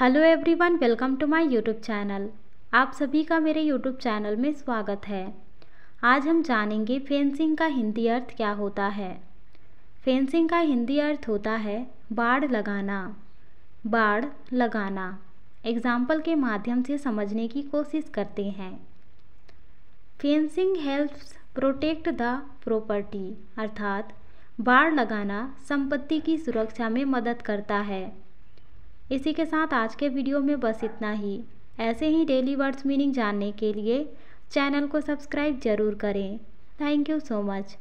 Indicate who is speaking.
Speaker 1: hello everyone welcome to my YouTube channel आप सभी का मेरे यूट्यूब चैनल में स्वागत है आज हम जानेंगे फेंसिंग का हिंदी अर्थ क्या होता है फेंसिंग का हिंदी अर्थ होता है बाढ़ लगाना बाढ़ लगाना एग्जाम्पल के माध्यम से समझने की कोशिश करते हैं fencing helps protect the property अर्थात बाढ़ लगाना संपत्ति की सुरक्षा में मदद करता है इसी के साथ आज के वीडियो में बस इतना ही ऐसे ही डेली वर्ड्स मीनिंग जानने के लिए चैनल को सब्सक्राइब जरूर करें थैंक यू सो मच